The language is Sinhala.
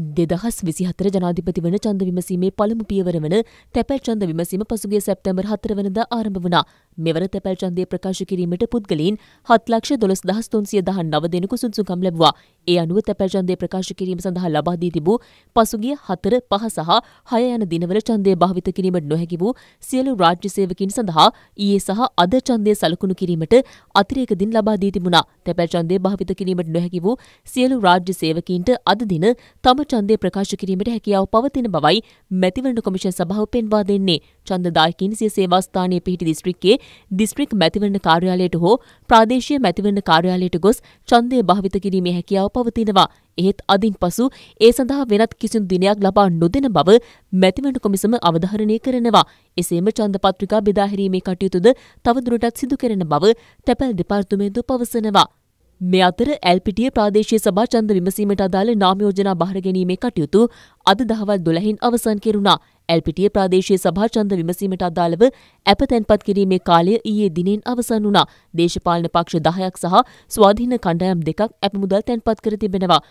දෙදහස් විසිහතර ජනාධිපති වන චන්ද විමසීමේ පළමු පියවර වන තැපැල් චන්ද විමසීම පසුගේ සැප්තැම්බර් හතර වනද ආරම්භ වුණා. මෙවර තැපැල් ඡන්දය ප්‍රකාශ කිරීමට පුද්ගලයන් 7,12,319 දෙනෙකු සුදුසුකම් ලැබුවා. ඒ අනුව තැපැල් ඡන්දය ප්‍රකාශ කිරීම සඳහා ලබා දී තිබූ පසුගිය 4, 5 සහ 6 යන දිනවල ඡන්දය භාවිත කිරීමට නොහැකි වූ සියලු රාජ්‍ය සේවකින් සඳහා ඊයේ සහ අද ඡන්දය සලකුණු කිරීමට අතිරේක දින ලබා දී තිබුණා. තැපැල් ඡන්දය භාවිත කිරීමට නොහැකි වූ සියලු රාජ්‍ය සේවකීන්ට අද දින තම ඡන්දය ප්‍රකාශ කිරීමට හැකියාව පවතින බවයි මැතිවරණ කොමිෂන් සභාව පෙන්වා දෙන්නේ. චන්දදායකින් සිය සේවාස්ථානය පිහිටි දිස්ත්‍රික්කයේ දිස්ත්‍රික් මැතිවරණ කාර්යාලයට හෝ ප්‍රාදේශීය මැතිවරණ කාර්යාලයට ගොස් ඡන්දය භාවිත කිරීමේ හැකියාව පවතිනවා. එහෙත් අදින් පසු ඒ සඳහා වෙනත් කිසිදු දිනයක් ලබා නොදෙන බව මැතිවරණ කොමිසම අවධාරණය කරනවා. එසේම ඡන්ද පත්‍රිකා බෙදාහැරීමේ කටයුතුද තවදුරටත් සිදු කරන බව තැපැල් දෙපාර්තමේන්තුව පවසනවා. මේ අතර ඇල්පිටිය ප්‍රාදේශීය සභා ඡන්ද විමසීමට අදාළ නාම යෝජනා බාර ගැනීමේ කටයුතු අද දහවල් 12න් අවසන් කෙරුණා. ඇල්පිටිය ප්‍රාදේශීය සභා ඡන්ද විමසීමට අදාළව ඇප තැන්පත් කිරීමේ කාලය ඊයේ දිනෙන් අවසන් වුණා. දේශපාලන පක්ෂ 10ක් සහ ස්වාධීන කණ්ඩායම් දෙකක් ඇප මුදල් තැන්පත් කර තිබෙනවා.